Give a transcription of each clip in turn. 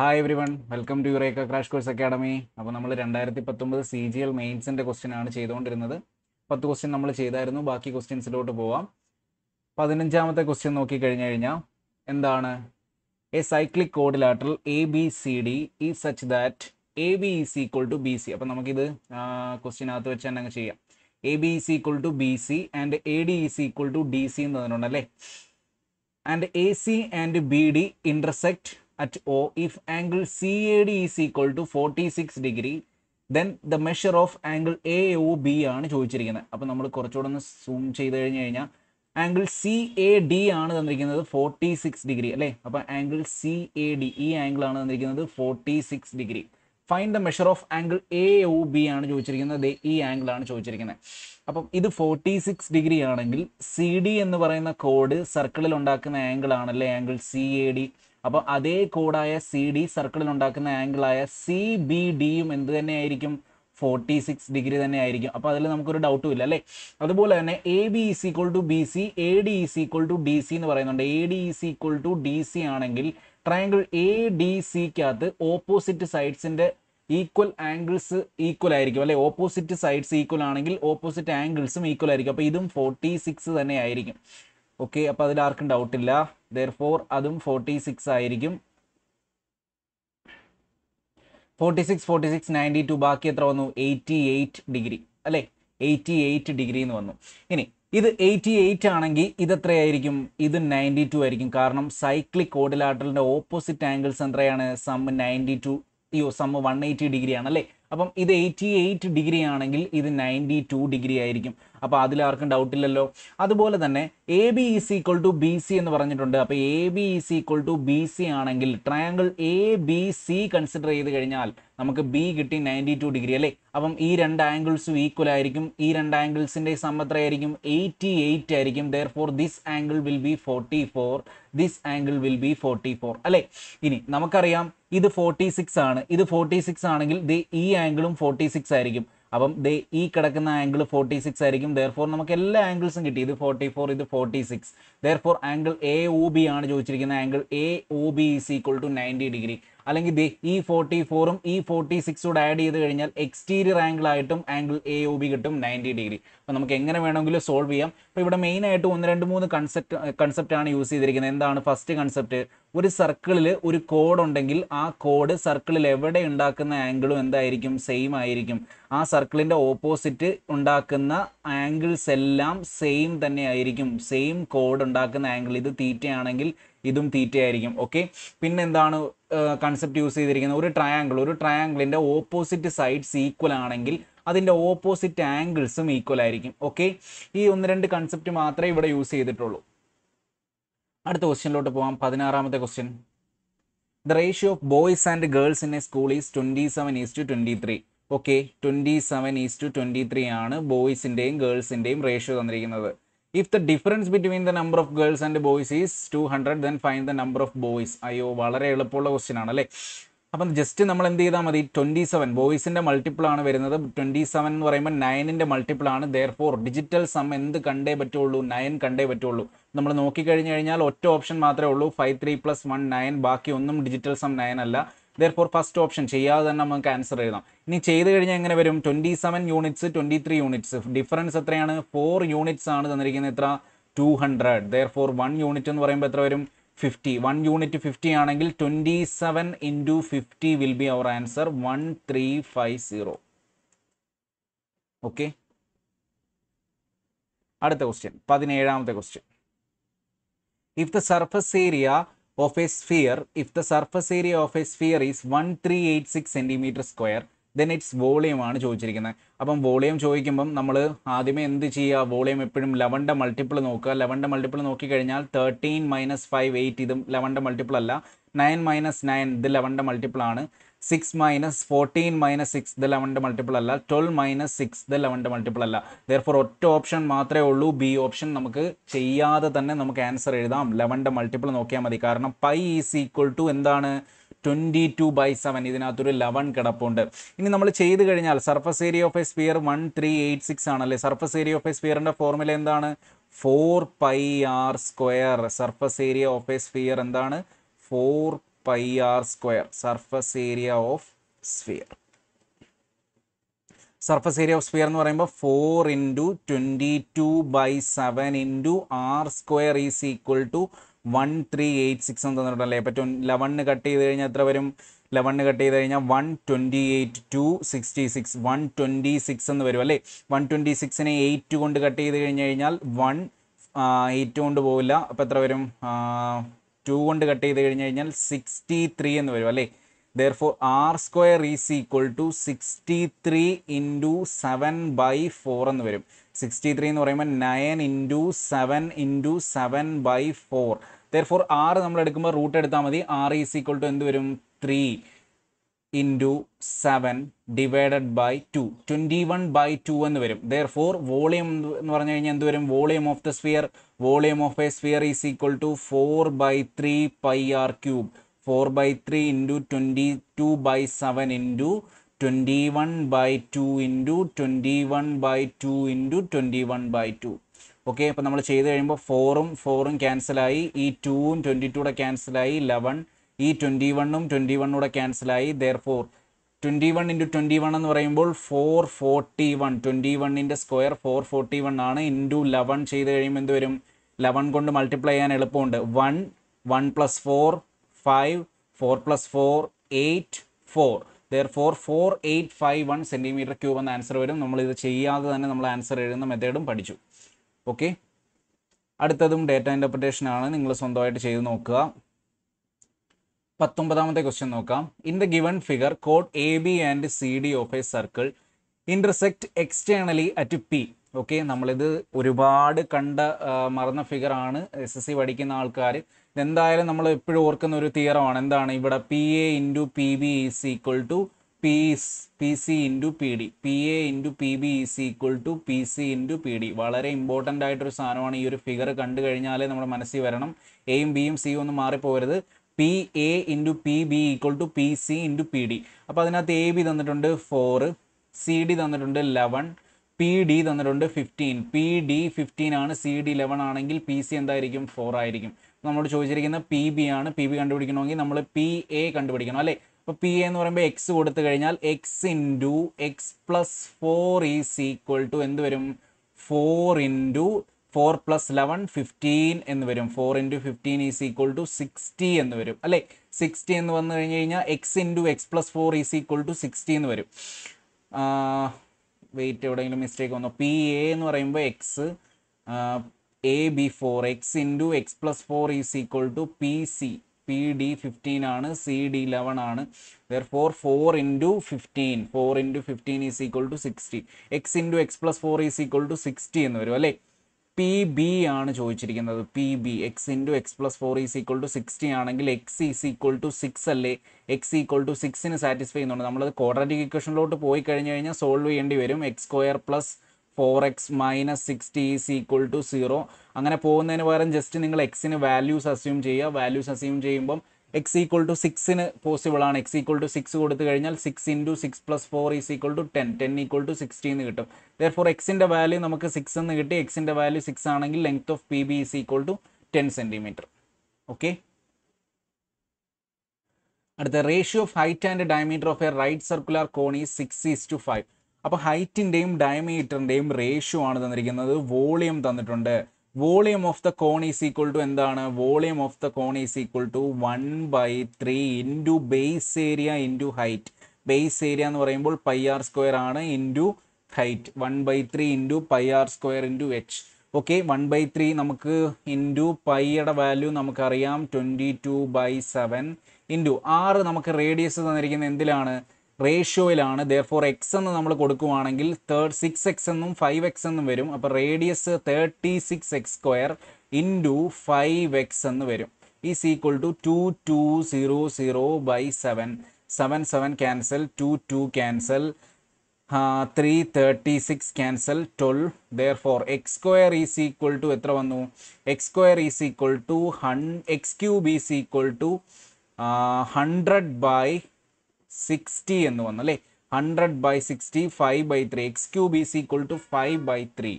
hi everyone welcome to Eureka crash course academy അപ്പോൾ നമ്മൾ രണ്ടായിരത്തി പത്തൊമ്പത് സി ജി എൽ മെയിൻസിൻ്റെ ക്വസ്റ്റ്യൻ ആണ് ചെയ്തുകൊണ്ടിരുന്നത് പത്ത് ക്വസ്റ്റ്യൻ നമ്മൾ ചെയ്തായിരുന്നു ബാക്കി ക്വസ്റ്റ്യൻസിലോട്ട് പോവാം പതിനഞ്ചാമത്തെ ക്വസ്റ്റ്യൻ നോക്കി കഴിഞ്ഞു കഴിഞ്ഞാൽ എന്താണ് a cyclic quadrilateral A B C D ഈ such that A B is equal to B C അപ്പം നമുക്കിത് ക്വസ്റ്റ്യനകത്ത് വെച്ച് തന്നെ അങ്ങ് ചെയ്യാം A B is equal to B C and A D is equal to D C എന്ന് തന്നിട്ടുണ്ടല്ലേ and A C and B D intersect at O if angle CAD is equal to 46 degree then the measure of angle AOB ആണ് ചോദിച്ചിരിക്കുന്നത് അപ്പോൾ നമ്മൾ കുറച്ചുകൂടെ ഒന്ന് zoom ചെയ്ത് കഴിഞ്ഞ് കഴിഞ്ഞാൽ ആംഗിൾ സി എ ഡി ആണ് തന്നിരിക്കുന്നത് ഫോർട്ടി സിക്സ് ഡിഗ്രി അല്ലേ അപ്പോൾ ആംഗിൾ സി എ ഡി ഈ ആംഗിൾ ആണ് തന്നിരിക്കുന്നത് forty six degree find the measure of angle A O B ആണ് ചോദിച്ചിരിക്കുന്നത് ഈ ആംഗിൾ ആണ് ചോദിച്ചിരിക്കുന്നത് അപ്പം ഇത് ഫോർട്ടി സിക്സ് ഡിഗ്രി ആണെങ്കിൽ സി ഡി എന്ന് പറയുന്ന കോഡ് സർക്കിളിൽ ഉണ്ടാക്കുന്ന ആംഗിൾ ആണല്ലേ ആംഗിൾ സി എ ഡി അപ്പോൾ അതേ കോഡായ സി ഡി സർക്കിളിൽ ഉണ്ടാക്കുന്ന ആംഗിളായ സി ബി ഡിയും എന്ത് തന്നെയായിരിക്കും ഫോർട്ടി സിക്സ് ഡിഗ്രി തന്നെ ആയിരിക്കും അപ്പോൾ അതിൽ നമുക്കൊരു ഡൗട്ടും ഇല്ല അല്ലേ അതുപോലെ തന്നെ A B is equal to B C A D is equal to D C എന്ന് പറയുന്നുണ്ട് A D is equal to D C ആണെങ്കിൽ ട്രയാങ്കിൾ എ ഡി സിക്കകത്ത് ഓപ്പോസിറ്റ് സൈഡ്സിൻ്റെ ഈക്വൽ ആംഗിൾസ് ഈക്വൽ ആയിരിക്കും അല്ലെ ഓപ്പോസിറ്റ് സൈഡ്സ് ഈക്വൽ ആണെങ്കിൽ opposite ആംഗിൾസും equal ആയിരിക്കും അപ്പോൾ ഇതും ഫോർട്ടി സിക്സ് തന്നെ ആയിരിക്കും ഓക്കെ അപ്പോൾ അതിൽ ആർക്കും ഡൗട്ടില്ല ദർഫോർ അതും ഫോർട്ടി സിക്സ് ആയിരിക്കും forty six forty six ninety two ബാക്കി എത്ര വന്നു എയ്റ്റി എയ്റ്റ് ഡിഗ്രി അല്ലേ എയ്റ്റി എയ്റ്റ് ഡിഗ്രി എന്ന് വന്നു ഇനി ഇത് എയ്റ്റി എയ്റ്റ് ആണെങ്കിൽ ഇത് എത്രയായിരിക്കും ഇത് നയൻറ്റി ടു ആയിരിക്കും കാരണം സൈക്ലിക് ഓഡിലാട്ടലിൻ്റെ ഓപ്പോസിറ്റ് ആംഗിൾസ് എത്രയാണ് സം നയൻറ്റി ടു യോ സം വൺ എയ്റ്റി ഡിഗ്രി ആണ് അല്ലേ അപ്പം ഇത് എയ്റ്റി എയ്റ്റ് ഡിഗ്രി ആണെങ്കിൽ ഇത് നയൻറ്റി ടു ഡിഗ്രി ആയിരിക്കും അപ്പോൾ അതിൽ ആർക്കും ഇല്ലല്ലോ അതുപോലെ തന്നെ A B is equal to B C എന്ന് പറഞ്ഞിട്ടുണ്ട് അപ്പോൾ A B is equal to B C ആണെങ്കിൽ triangle A B C consider ചെയ്ത് കഴിഞ്ഞാൽ നമുക്ക് ബി കിട്ടി നയൻറ്റി ടു ഡിഗ്രി അല്ലേ അപ്പം ഈ രണ്ട് ആംഗിൾസും ഈക്വൽ ആയിരിക്കും ഈ രണ്ട് ആംഗിൾസിന്റെ സമത്രയായിരിക്കും എയ്റ്റി എയ്റ്റ് ആയിരിക്കും therefore this angle will be forty four this angle will be forty four അല്ലേ ഇനി നമുക്കറിയാം ഇത് ഫോർട്ടി സിക്സ് ആണ് ഇത് ഫോർട്ടി സിക്സ് ആണെങ്കിൽ ദ ഈ ആംഗിളും ഫോർട്ടി സിക്സ് ആയിരിക്കും അപ്പം ദേ ഈ കിടക്കുന്ന ആംഗിൾ ഫോർട്ടി സിക്സ് ആയിരിക്കും ദർഫോർ നമുക്ക് എല്ലാ ആംഗിൾസും കിട്ടി ഇത് ഫോർട്ടി ഫോർ ഇത് forty six therefore angle A O B ആണ് ചോദിച്ചിരിക്കുന്ന angle A O B is equal to ninety degree അല്ലെങ്കിൽ ദേ ഈ ഫോർട്ടി ഫോറും ഈ ഫോർട്ടി സിക്സോട് ആഡ് ചെയ്ത് കഴിഞ്ഞാൽ എക്സ്റ്റീരിയർ ആംഗിൾ ആയിട്ടും ആംഗിൾ എ ഒ ബി കിട്ടും നയൻറ്റി ഡിഗ്രി അപ്പോൾ നമുക്ക് എങ്ങനെ വേണമെങ്കിലും സോൾവ് ചെയ്യാം അപ്പോൾ ഇവിടെ മെയിനായിട്ട് ഒന്ന് രണ്ട് മൂന്ന് കൺസെപ്റ്റ് കൺസെപ്റ്റാണ് യൂസ് ചെയ്തിരിക്കുന്നത് എന്താണ് ഫസ്റ്റ് കൺസെപ്റ്റ് ഒരു സർക്കിളിൽ ഒരു കോഡ് ഉണ്ടെങ്കിൽ ആ കോഡ് സർക്കിളിൽ എവിടെ ഉണ്ടാക്കുന്ന ആംഗിളും എന്തായിരിക്കും സെയിം ആയിരിക്കും ആ സർക്കിളിൻ്റെ ഓപ്പോസിറ്റ് ഉണ്ടാക്കുന്ന ആംഗിൾസ് എല്ലാം സെയിം തന്നെ ആയിരിക്കും സെയിം കോഡ് ഉണ്ടാക്കുന്ന ആംഗിൾ ഇത് തീറ്റയാണെങ്കിൽ ഇതും തീറ്റയായിരിക്കും ഓക്കെ പിന്നെന്താണ് കൺസെപ്റ്റ് യൂസ് ചെയ്തിരിക്കുന്നത് ഒരു ട്രയാങ്കിൾ ഒരു ട്രയാങ്കിളിൻ്റെ ഓപ്പോസിറ്റ് സൈഡ്സ് ഈക്വൽ ആണെങ്കിൽ അതിൻ്റെ ഓപ്പോസിറ്റ് ആംഗിൾസും ഈക്വൽ ആയിരിക്കും ഓക്കെ ഈ ഒന്ന് രണ്ട് കൺസെപ്റ്റ് മാത്രമേ ഇവിടെ യൂസ് ചെയ്തിട്ടുള്ളൂ അടുത്ത ക്വസ്റ്റ്യനിലോട്ട് പോകാം പതിനാറാമത്തെ question the ratio of boys and girls in a school is twenty seven is to twenty three okay twenty seven is to twenty three ആണ് ബോയ്സിൻ്റെയും ഗേൾസിൻ്റെയും റേഷ്യോ തന്നിരിക്കുന്നത് if the difference between the number of girls and boys is two hundred then find the number of boys അയ്യോ വളരെ എളുപ്പമുള്ള question ആണ് അല്ലേ അപ്പം ജസ്റ്റ് നമ്മൾ എന്ത് ചെയ്താൽ മതി ട്വൻറ്റി സെവൻ ബോയ്സിൻ്റെ മൾട്ടിപ്പിൾ ആണ് വരുന്നത് ട്വൻറ്റി സെവൻ എന്ന് പറയുമ്പോൾ നയനിൻ്റെ മൾട്ടിപ്പിൾ ആണ് ദയർ ഫോർ ഡിജിറ്റൽ സം എന്ത് കണ്ടേ പറ്റുള്ളൂ നയൻ കണ്ടേ പറ്റുള്ളൂ നമ്മൾ നോക്കിക്കഴിഞ്ഞ് കഴിഞ്ഞാൽ ഒറ്റ ഓപ്ഷൻ മാത്രമേ ഉള്ളൂ five three plus one nine ബാക്കി ഒന്നും ഡിജിറ്റൽ സം നയൻ അല്ല ദയർ ഫോർ ഫസ്റ്റ് ഓപ്ഷൻ ചെയ്യാതെ തന്നെ നമുക്ക് ആൻസർ എഴുതാം ഇനി ചെയ്ത് കഴിഞ്ഞാൽ എങ്ങനെ വരും twenty seven units twenty three units difference എത്രയാണ് ഫോർ യൂണിറ്റ്സ് ആണ് തന്നിരിക്കുന്നത് എത്ര two hundred therefore one unit എന്ന് പറയുമ്പോൾ എത്ര വരും ഫിഫ്റ്റി വൺ യൂണിറ്റ് ഫിഫ്റ്റി ആണെങ്കിൽ twenty seven into fifty will be our answer one three five zero okay അടുത്ത ക്വസ്റ്റ്യൻ പതിനേഴാമത്തെ question if the surface area of a sphere if the surface area of a sphere is one three eight six centimetre square then its volume ആണ് ചോദിച്ചിരിക്കുന്നത് അപ്പം volume ചോദിക്കുമ്പം നമ്മൾ ആദ്യമേ എന്ത് ചെയ്യുക വോളിയം എപ്പോഴും ലെവൻ്റെ മൾട്ടിപ്പിൾ നോക്കുക ലെവൻ്റെ മൾട്ടിപ്പിൾ നോക്കിക്കഴിഞ്ഞാൽ തേർട്ടീൻ മൈനസ് ഫൈവ് എയ്റ്റ് ഇതും ലെവൻ്റെ മൾട്ടിപ്പിൾ അല്ല നയൻ മൈനസ് നയൻ ഇത് ലെവൻ്റെ മൾട്ടിപ്പിൾ ആണ് six minus fourteen minus six ദ ലെവൻ്റെ മൾട്ടിപ്പിൾ അല്ല ട്വൽവ് മൈനസ് സിക്സ് ദ ലെവൻ്റെ മൾട്ടിപ്പിൾ അല്ല ദർഫോർ ഒറ്റ ഓപ്ഷൻ മാത്രമേ ഉള്ളൂ ബി ഓപ്ഷൻ നമുക്ക് ചെയ്യാതെ തന്നെ നമുക്ക് ആൻസർ എഴുതാം ലെവൻ്റെ മൾട്ടിപ്പിൾ നോക്കിയാൽ മതി കാരണം പൈ ഈസ് ഈക്വൽ ടു എന്താണ് ട്വൻറ്റി ടു ബൈ സെവൻ ഇതിനകത്തൊരു ലെവൻ കിടപ്പുണ്ട് ഇനി നമ്മൾ ചെയ്ത് കഴിഞ്ഞാൽ surface area of a sphere one three eight six ആണല്ലേ സർഫസ് ഏരിയ ഓഫ് എ സ്പിയറിൻ്റെ ഫോർമുല എന്താണ് four pi R square surface area of a sphere എന്താണ് four pi R square surface area of sphere surface area of sphere എന്ന് പറയുമ്പോൾ four into twenty two by seven into R square is equal to one three eight six എന്ന് തന്നിട്ടുണ്ടല്ലേ അപ്പോൾ ട്വൻ cut ചെയ്ത് കഴിഞ്ഞാൽ എത്ര വരും ലെവണിന് കട്ട് ചെയ്ത് കഴിഞ്ഞാൽ one twenty eight two sixty six one twenty six എന്ന് വരും അല്ലേ വൺ ട്വൻറ്റി സിക്സിനെ എയ്റ്റ് കൊണ്ട് കട്ട് ചെയ്ത് കഴിഞ്ഞ് കഴിഞ്ഞാൽ വൺ എയ്റ്റ് കൊണ്ട് പോവില്ല അപ്പോൾ എത്ര വരും ടു കൊണ്ട് കട്ട് ചെയ്ത് കഴിഞ്ഞ് കഴിഞ്ഞാൽ സിക്സ്റ്റി ത്രീ എന്ന് വരും അല്ലേ therefore r square is equal to 63 into 7 by 4 എന്ന് വരും സിക്സ്റ്റി ത്രീ എന്ന് പറയുമ്പോൾ nine into seven into seven by four therefore ആറ് നമ്മൾ എടുക്കുമ്പോൾ റൂട്ട് എടുത്താൽ മതി ആറ് ഈസ് ഈക്വൽ ടു എന്ത് വരും three into seven divided by two twenty one by two എന്ന് വരും ദർഫോർ വോളിയം എന്ന് പറഞ്ഞു കഴിഞ്ഞാൽ എന്ത് വരും volume of the sphere volume of a sphere is equal to four by three pi R cube four by three into twenty two by seven into twenty one by two into twenty one by two into twenty one by two okay അപ്പോൾ നമ്മൾ ചെയ്ത് കഴിയുമ്പോൾ ഫോറും ഫോറും ക്യാൻസലായി ഈ ടൂവും twenty ടൂടെ ക്യാൻസലായി ലെവൻ ഈ ട്വൻറ്റി വണ്ണും ട്വൻറ്റി വണ്ണൂടെ ക്യാൻസലായി ദർ four twenty one into twenty one എന്ന് പറയുമ്പോൾ ഫോർ ഫോർട്ടി വൺ ട്വൻറ്റി വണ്ണിൻ്റെ സ്ക്വയർ ഫോർ ഫോർട്ടി വൺ ആണ് ഇൻറ്റു ലെവൻ ചെയ്ത് കഴിയുമ്പോൾ എന്ത് വരും ലെവൻ കൊണ്ട് മൾട്ടിപ്ലൈ ചെയ്യാൻ എളുപ്പമുണ്ട് one one plus four five four plus four eight four ദർ four four eight five one centimetre cube എന്ന ആൻസർ വരും നമ്മൾ ഇത് ചെയ്യാതെ തന്നെ നമ്മൾ ആൻസർ എഴുതുന്ന മെത്തേഡും പഠിച്ചു ഓക്കെ അടുത്തതും ഡേറ്റ ഇൻ്റർപ്രിറ്റേഷൻ ആണ് നിങ്ങൾ സ്വന്തമായിട്ട് ചെയ്ത് നോക്കുക പത്തൊമ്പതാമത്തെ ക്വസ്റ്റ്യൻ നോക്കാം ഇൻ ദ ഗിവൺ ഫിഗർ കോഡ് A B and C D of a circle intersect externally at P okay നമ്മളിത് ഒരുപാട് കണ്ട മറന്ന ഫിഗർ ആണ് എസ് എസ് സി പഠിക്കുന്ന ആൾക്കാർ ഇതെന്തായാലും നമ്മൾ എപ്പോഴും ഓർക്കുന്ന ഒരു തിയറമാണ് എന്താണ് ഇവിടെ P A into P B is equal to P P C into P D P A into P B is equal to P C into P D വളരെ ഇമ്പോർട്ടൻ്റ് ആയിട്ടൊരു സാധനമാണ് ഈ ഒരു ഫിഗർ കണ്ടു കഴിഞ്ഞാലേ നമ്മുടെ മനസ്സിൽ വരണം എയും ബിയും സിയും ഒന്നും മാറിപ്പോരുത് P A into P B equal to P C into P D അപ്പോൾ അതിനകത്ത് എ ബി തന്നിട്ടുണ്ട് ഫോർ സി ഡി തന്നിട്ടുണ്ട് ലെവൻ പി ഡി തന്നിട്ടുണ്ട് ഫിഫ്റ്റീൻ പി ഡി ഫിഫ്റ്റീൻ ആണ് സി ഡി ഇലവൻ ആണെങ്കിൽ പി സി എന്തായിരിക്കും ഫോർ ആയിരിക്കും നമ്മളോട് ചോദിച്ചിരിക്കുന്ന പി ബി ആണ് പി ബി കണ്ടുപിടിക്കണമെങ്കിൽ നമ്മൾ പി എ കണ്ടുപിടിക്കണം അല്ലേ അപ്പോൾ പി എ എന്ന് പറയുമ്പോൾ എക്സ് കൊടുത്തു കഴിഞ്ഞാൽ X into X plus four is equal to എന്ത് വരും four into four plus eleven fifteen എന്ന് വരും four into fifteen is equal to sixty എന്ന് വരും അല്ലേ സിക്സ്റ്റി എന്ന് വന്നു കഴിഞ്ഞ് കഴിഞ്ഞാൽ X into X plus four is equal to sixty എന്ന് വരും വെയിറ്റ് എവിടെയെങ്കിലും മിസ്റ്റേക്ക് വന്നു പി എ എന്ന് പറയുമ്പോൾ X A B four X into X plus four is equal to P C P D fifteen ആണ് സി ഡി ഇലവൻ ആണ് therefore four into fifteen four into fifteen is equal to sixty X into X plus four is equal to sixty എന്ന് വരും അല്ലേ P B ആണ് ചോദിച്ചിരിക്കുന്നത് P B X into X plus four is equal to sixty ആണെങ്കിൽ X is equal to six അല്ലേ X equal to സിക്സിന് satisfy ചെയ്യുന്നുണ്ട് നമ്മളത് ക്വാഡ്രാറ്റിക് ഇക്വേഷനിലോട്ട് പോയി കഴിഞ്ഞ് കഴിഞ്ഞാൽ സോൾവ് ചെയ്യേണ്ടി വരും X square plus four X minus sixty is equal to zero അങ്ങനെ പോകുന്നതിന് പകരം ജസ്റ്റ് നിങ്ങൾ എക്സിന് വാല്യൂസ് അസ്യൂം ചെയ്യുക വാല്യൂസ് അസ്യൂം ചെയ്യുമ്പം എക്സ് ഈക്വൾ ടു സിക്സിന് പോസിബിൾ ആണ് എക്സ് ഈക്വൾ ടു സിക്സ് കൊടുത്തു കഴിഞ്ഞാൽ six into six plus four is equal to ten ten equal to sixteen എന്ന് കിട്ടും ദർ ഫോർ എക്സിൻ്റെ വാല്യൂ നമുക്ക് സിക്സ് എന്ന് കിട്ടി എക്സിൻ്റെ വാല്യൂ സിക്സ് ആണെങ്കിൽ length of P B is equal to ten centimetre okay അടുത്ത ratio of height and diameter of a right circular cone ഈ സിക്സ് ഈസ് ടു ഫൈവ് അപ്പോൾ ഹൈറ്റിൻ്റെയും ഡയമീറ്ററിൻ്റെയും റേഷ്യോ ആണ് തന്നിരിക്കുന്നത് വോളിയം തന്നിട്ടുണ്ട് volume of the cone is equal to എന്താണ് volume of the cone is equal to one by three into base area into height base area എന്ന് പറയുമ്പോൾ pi R square ആണ് into height one by three into pi R square into H okay one by three നമുക്ക് into പൈയുടെ value നമുക്കറിയാം twenty two by seven into ആറ് നമുക്ക് radius തന്നിരിക്കുന്നത് എന്തിലാണ് റേഷ്യോയിലാണ് four X എന്ന് നമ്മൾ കൊടുക്കുവാണെങ്കിൽ തേർഡ് സിക്സ് എക്സ് എന്നും ഫൈവ് എക്സ് എന്നും വരും അപ്പോൾ radius thirty six X square into five X എന്ന് വരും is equal to two two zero zero by seven seven seven cancel two two cancel three thirty six cancel twelve therefore X square is equal to എത്ര വന്നു X square is equal to hun X cube is equal to hundred by sixty എന്ന് വന്നു അല്ലേ hundred by sixty five by three X cube is equal to five by three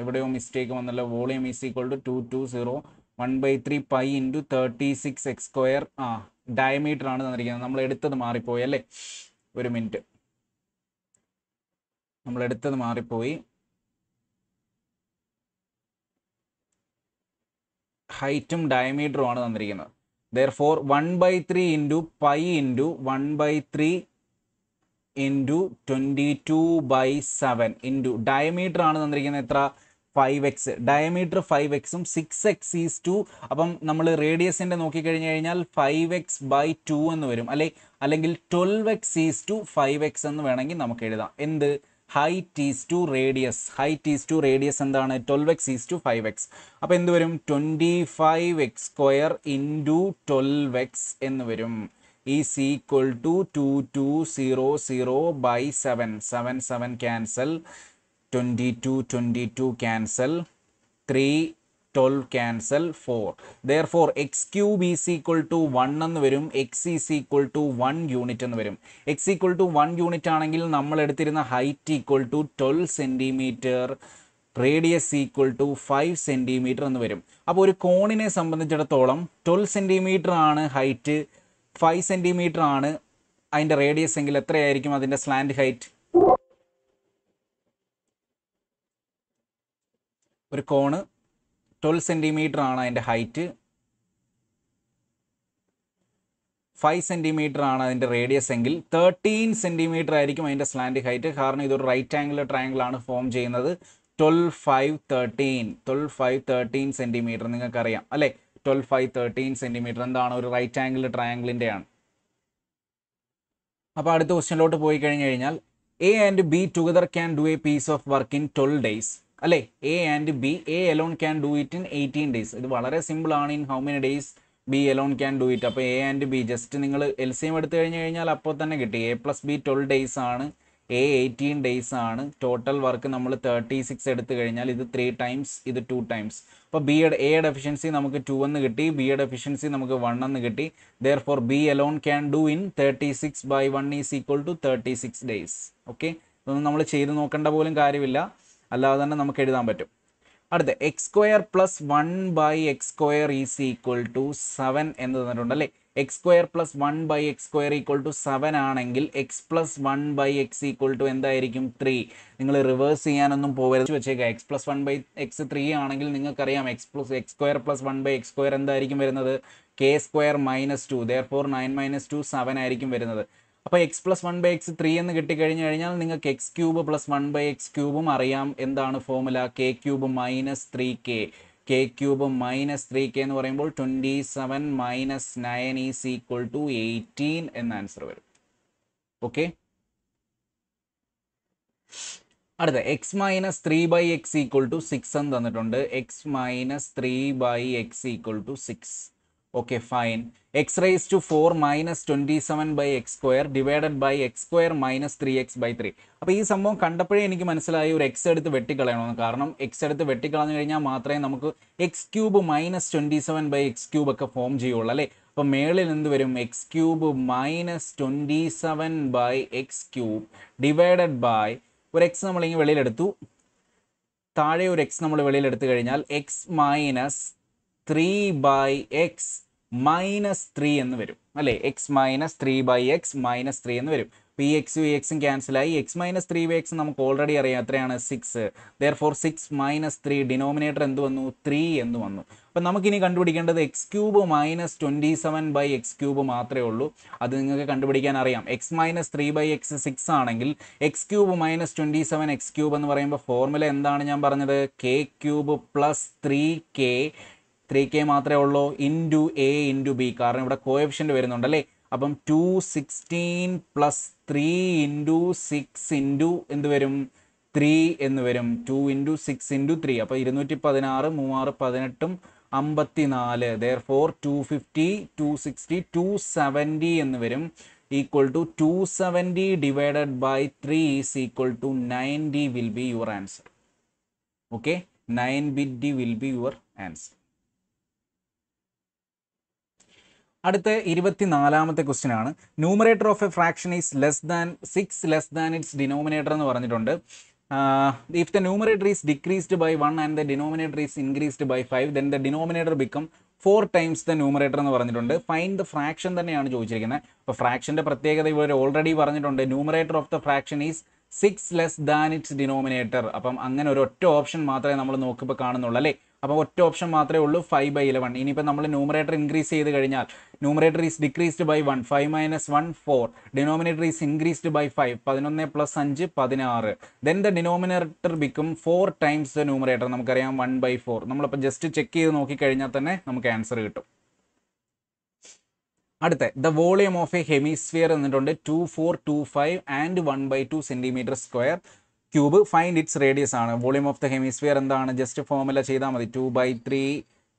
എവിടെയോ mistake വന്നല്ലോ volume is equal to two two zero one by three pi into thirty six X square ആ diameter ആണ് തന്നിരിക്കുന്നത് നമ്മൾ എടുത്തത് മാറിപ്പോയി അല്ലേ ഒരു മിനിറ്റ് നമ്മൾ എടുത്തത് മാറിപ്പോയി ഹൈറ്റും ഡയമീറ്ററും ആണ് തന്നിരിക്കുന്നത് therefore one by three into pi into one by three into twenty two by seven into diameter ആണ് തന്നിരിക്കുന്നത് എത്ര ഫൈവ് എക്സ് ഡയമീറ്റർ ഫൈവ് എക്സും സിക്സ് എക്സ് ഈസ് ടു അപ്പം നമ്മൾ റേഡിയസിൻ്റെ നോക്കിക്കഴിഞ്ഞ് കഴിഞ്ഞാൽ ഫൈവ് എക്സ് ബൈ ടു എന്ന് വരും അല്ലെ അല്ലെങ്കിൽ twelve x is to five X എന്ന് വേണമെങ്കിൽ നമുക്ക് എഴുതാം എന്ത് height is to radius height is to radius എന്താണ് twelve x is to five x അപ്പോൾ എന്ത് വരും twenty five x square into twelve x എന്ന് വരും is equal to two two zero zero by seven seven seven cancel twenty two twenty two cancel three twelve cancel four ദർ four x cube is equal to one എന്ന് വരും X is equal to one unit എന്ന് വരും X equal to one unit ആണെങ്കിൽ നമ്മൾ എടുത്തിരുന്ന height equal to twelve centimetre radius equal to five centimetre എന്ന് വരും അപ്പോൾ ഒരു കോണിനെ സംബന്ധിച്ചിടത്തോളം ട്വൽവ് സെൻറ്റിമീറ്റർ ആണ് ഹൈറ്റ് ഫൈവ് സെൻറ്റിമീറ്റർ ആണ് അതിൻ്റെ റേഡിയസ് എങ്കിൽ എത്രയായിരിക്കും അതിൻ്റെ സ്ലാൻഡ് ഹൈറ്റ് ഒരു കോണ് ട്വൽവ് സെൻറ്റിമീറ്റർ ആണ് അതിൻ്റെ ഹൈറ്റ് ഫൈവ് സെൻറ്റിമീറ്റർ ആണ് അതിൻ്റെ റേഡിയസ് എങ്കിൽ തേർട്ടീൻ സെൻറ്റിമീറ്റർ ആയിരിക്കും അതിൻ്റെ സ്ലാൻഡ് ഹൈറ്റ് കാരണം ഇതൊരു റൈറ്റ് ആംഗിൾ ട്രയാങ്കിൾ ആണ് ഫോം ചെയ്യുന്നത് twelve five thirteen twelve five thirteen centimetre നിങ്ങൾക്കറിയാം അല്ലേ ട്വൽവ് ഫൈവ് തേർട്ടീൻ സെൻറ്റിമീറ്റർ എന്താണ് ഒരു റൈറ്റ് ആംഗിൾ ട്രയാങ്കിളിൻ്റെ ആണ് അപ്പോൾ അടുത്ത ക്വസ്റ്റ്യനിലോട്ട് പോയി കഴിഞ്ഞു കഴിഞ്ഞാൽ A and B together can do a piece of work in twelve days അല്ലേ A and B A alone can do it in eighteen days ഇത് വളരെ സിമ്പിൾ ആണ് in how many days B alone can do it അപ്പോൾ A and B just നിങ്ങൾ L C M എടുത്തു കഴിഞ്ഞ് കഴിഞ്ഞാൽ അപ്പോൾ തന്നെ കിട്ടി A plus B twelve days ആണ് എ എയ്റ്റീൻ ഡേയ്സ് ആണ് ടോട്ടൽ വർക്ക് നമ്മൾ തേർട്ടി സിക്സ് എടുത്തു കഴിഞ്ഞാൽ ഇത് ത്രീ ടൈംസ് ഇത് ടു ടൈംസ് അപ്പോൾ ബി എഡ് എയുടെ എഫിഷ്യൻസി നമുക്ക് ടു എന്ന് കിട്ടി ബി എഡ് എഫിഷ്യൻസി നമുക്ക് വൺ എന്ന് കിട്ടി therefore B alone can do in thirty six by one is equal to thirty six days okay ഇതൊന്നും നമ്മൾ ചെയ്ത് നോക്കേണ്ട പോലും കാര്യമില്ല അല്ലാതെ തന്നെ നമുക്ക് എഴുതാൻ പറ്റും അടുത്ത X square plus one by X square is equal to seven എന്ന് തന്നിട്ടുണ്ട് അല്ലേ X square plus one by X square equal to seven ആണെങ്കിൽ X plus one by X equal to എന്തായിരിക്കും ത്രീ നിങ്ങൾ റിവേഴ്സ് ചെയ്യാനൊന്നും പോകരുത് വെച്ചേക്കുക X plus one by X three ആണെങ്കിൽ നിങ്ങൾക്കറിയാം X plus X square plus one by X square എന്തായിരിക്കും വരുന്നത് K square minus two therefore nine minus two seven ആയിരിക്കും വരുന്നത് അപ്പോൾ X plus one by X three എന്ന് കിട്ടിക്കഴിഞ്ഞ് കഴിഞ്ഞാൽ നിങ്ങൾക്ക് X cube plus one by X ക്യൂബും അറിയാം എന്താണ് formula K cube minus three K K cube minus three K എന്ന് പറയുമ്പോൾ twenty seven minus nine is equal to eighteen എന്ന ആൻസർ വരും ഓക്കെ അടുത്ത X minus three by X equal to six എന്ന് തന്നിട്ടുണ്ട് X minus three by X equal to six okay fine X raise to four minus twenty seven by X square divided by X square minus three X by three അപ്പോൾ ഈ സംഭവം കണ്ടപ്പോഴേ എനിക്ക് മനസ്സിലായി ഒരു X എടുത്ത് വെട്ടിക്കളയണമെന്ന് കാരണം എക്സ് എടുത്ത് വെട്ടിക്കളഞ്ഞു കഴിഞ്ഞാൽ മാത്രമേ നമുക്ക് X cube minus twenty seven by X cube ഒക്കെ ഫോം ചെയ്യുള്ളൂ അല്ലേ അപ്പോൾ മേളിൽ എന്ത് വരും X cube minus twenty seven by X cube divided by ഒരു എക്സ് നമ്മളിങ്ങനെ വെളിയിലെടുത്തു താഴെ ഒരു എക്സ് നമ്മൾ വെളിയിലെടുത്തു കഴിഞ്ഞാൽ X minus three by X minus three എന്ന് വരും അല്ലേ X minus three by X minus three എന്ന് വരും അപ്പോൾ ഈ എക്സ് ഈ എക്സും ക്യാൻസലായി X minus three by X നമുക്ക് ഓൾറെഡി അറിയാം എത്രയാണ് six there four six minus three denominator എന്ത് വന്നു ത്രീ എന്ന് വന്നു അപ്പം നമുക്കിനി കണ്ടുപിടിക്കേണ്ടത് x cube minus twenty seven by X cube മാത്രമേ ഉള്ളൂ അത് നിങ്ങൾക്ക് കണ്ടുപിടിക്കാൻ അറിയാം x minus three by x six ആണെങ്കിൽ x cube minus twenty seven x cube എന്ന് പറയുമ്പോൾ ഫോർമുല എന്താണ് ഞാൻ പറഞ്ഞത് k cube plus three k three k മാത്രമേ ഉള്ളൂ ഇൻറ്റു എ ഇൻറ്റു ബി കാരണം ഇവിടെ കോഎഫിഷ്യൻ്റ് വരുന്നുണ്ട് അല്ലേ അപ്പം two sixteen plus three into six into എന്ത് വരും ത്രീ എന്ന് വരും two into six into three അപ്പം ഇരുന്നൂറ്റി പതിനാറ് മൂവാറ് പതിനെട്ടും അമ്പത്തി നാല് there four two fifty two sixty two seventy എന്ന് വരും equal to two seventy divided by three is equal to ninety will be your answer okay nine B D will be your answer അടുത്ത ഇരുപത്തിനാലാമത്തെ question ആണ് numerator of a fraction is less than six less than its denominator എന്ന് പറഞ്ഞിട്ടുണ്ട് if the numerator is decreased by one and the denominator is increased by five then the denominator become four times the numerator എന്ന് പറഞ്ഞിട്ടുണ്ട് fine the fraction തന്നെയാണ് ചോദിച്ചിരിക്കുന്നത് അപ്പോൾ ഫ്രാക്ഷൻ്റെ പ്രത്യേകത ഇവർ already പറഞ്ഞിട്ടുണ്ട് numerator of the fraction is six less than its denominator അപ്പം അങ്ങനെ ഒരു ഒറ്റ ഓപ്ഷൻ മാത്രമേ നമ്മൾ നോക്കുമ്പോൾ കാണുന്നുള്ളൂ അല്ലേ അപ്പം ഒറ്റ ഓപ്ഷൻ മാത്രമേ ഉള്ളൂ ഫൈവ് ബൈ ഇലവൺ ഇനിയിപ്പോൾ നമ്മൾ ന്യൂമറേറ്റർ ഇൻക്രീസ് ചെയ്ത് കഴിഞ്ഞാൽ numerator is decreased by one five minus one four denominator is increased by five പതിനൊന്ന് പ്ലസ് അഞ്ച് പതിനാറ് then the denominator become four times numerator നമുക്കറിയാം വൺ ബൈ ഫോർ നമ്മളിപ്പോൾ ജസ്റ്റ് ചെക്ക് ചെയ്ത് നോക്കിക്കഴിഞ്ഞാൽ തന്നെ നമുക്ക് ആൻസർ കിട്ടും അടുത്ത the volume of a hemisphere എന്നിട്ടുണ്ട് two four two five and one by two centimetre square cube find its radius ആണ് വോളിയം ഓഫ് ദ ഹെമിസ്ഫിയർ എന്താണ് ജസ്റ്റ് ഫോമുല ചെയ്താൽ മതി two by three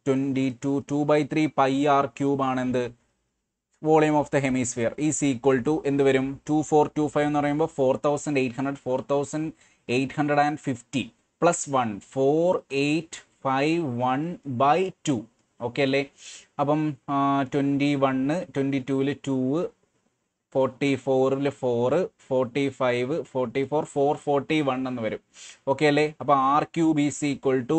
twenty two two by three pi R cube ആണ് എന്ത് volume of the hemisphere is equal to എന്ത് വരും two four two five എന്ന് പറയുമ്പോൾ four thousand eight hundred four thousand eight hundred and fifty plus one four eight five one by two okay അല്ലേ അപ്പം twenty one twenty ടുവിൽ two forty ഫോറിൽ four forty five forty four four forty one എന്ന് വരും okay അല്ലേ അപ്പോൾ r cube is equal to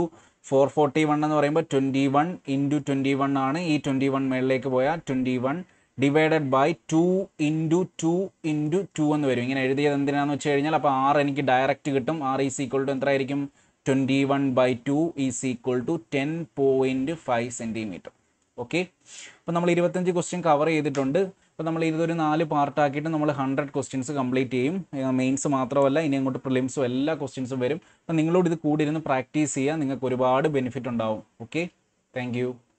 four forty one എന്ന് പറയുമ്പോൾ twenty one into twenty one ആണ് ഈ ട്വൻറ്റി വൺ മേളിലേക്ക് പോയാൽ twenty one divided by two into two into two എന്ന് വരും ഇങ്ങനെ എഴുതിയത് എന്തിനാണെന്ന് വെച്ച് കഴിഞ്ഞാൽ അപ്പോൾ ആർ എനിക്ക് ഡയറക്റ്റ് കിട്ടും ആർ ഈസ് ഈക്വൽ ടു എത്രയായിരിക്കും twenty one by two is equal to ten point five centimetre okay അപ്പോൾ നമ്മൾ ഇരുപത്തഞ്ച് ക്വസ്റ്റ്യൻ കവർ ചെയ്തിട്ടുണ്ട് അപ്പോൾ നമ്മൾ ഇതൊരു നാല് പാർട്ടാക്കിയിട്ട് നമ്മൾ ഹൺഡ്രഡ് ക്വസ്റ്റ്യൻസ് കംപ്ലീറ്റ് ചെയ്യും മെയിൻസ് മാത്രമല്ല ഇനി അങ്ങോട്ട് പ്രിലിംസും എല്ലാ ക്വസ്റ്റ്യൻസും വരും അപ്പോൾ നിങ്ങളോട് ഇത് കൂടി ഇരുന്ന് പ്രാക്ടീസ് ചെയ്യുക നിങ്ങൾക്ക് ഒരുപാട് ബെനിഫിറ്റ് ഉണ്ടാവും ഓക്കെ താങ്ക്